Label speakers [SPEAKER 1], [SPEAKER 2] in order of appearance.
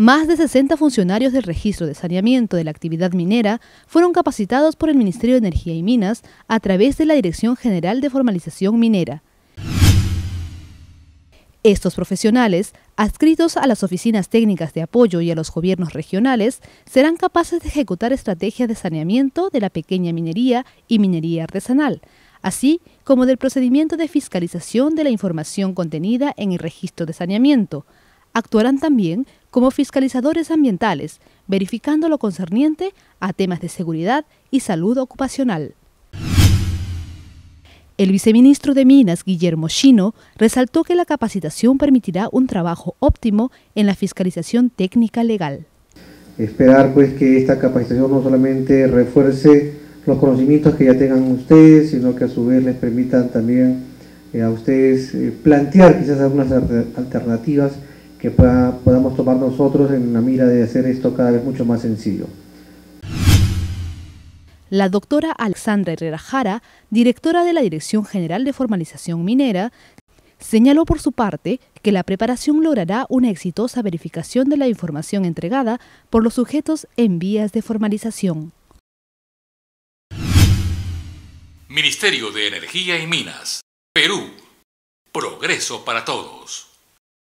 [SPEAKER 1] Más de 60 funcionarios del registro de saneamiento de la actividad minera fueron capacitados por el Ministerio de Energía y Minas a través de la Dirección General de Formalización Minera. Estos profesionales, adscritos a las oficinas técnicas de apoyo y a los gobiernos regionales, serán capaces de ejecutar estrategias de saneamiento de la pequeña minería y minería artesanal, así como del procedimiento de fiscalización de la información contenida en el registro de saneamiento. Actuarán también como fiscalizadores ambientales, verificando lo concerniente a temas de seguridad y salud ocupacional. El viceministro de Minas, Guillermo Chino, resaltó que la capacitación permitirá un trabajo óptimo en la fiscalización técnica legal.
[SPEAKER 2] Esperar pues que esta capacitación no solamente refuerce los conocimientos que ya tengan ustedes, sino que a su vez les permitan también eh, a ustedes eh, plantear quizás algunas alternativas que podamos tomar nosotros en la mira de hacer esto cada vez mucho más sencillo.
[SPEAKER 1] La doctora Alexandra Herrera Jara, directora de la Dirección General de Formalización Minera, señaló por su parte que la preparación logrará una exitosa verificación de la información entregada por los sujetos en vías de formalización.
[SPEAKER 2] Ministerio de Energía y Minas, Perú. Progreso para todos.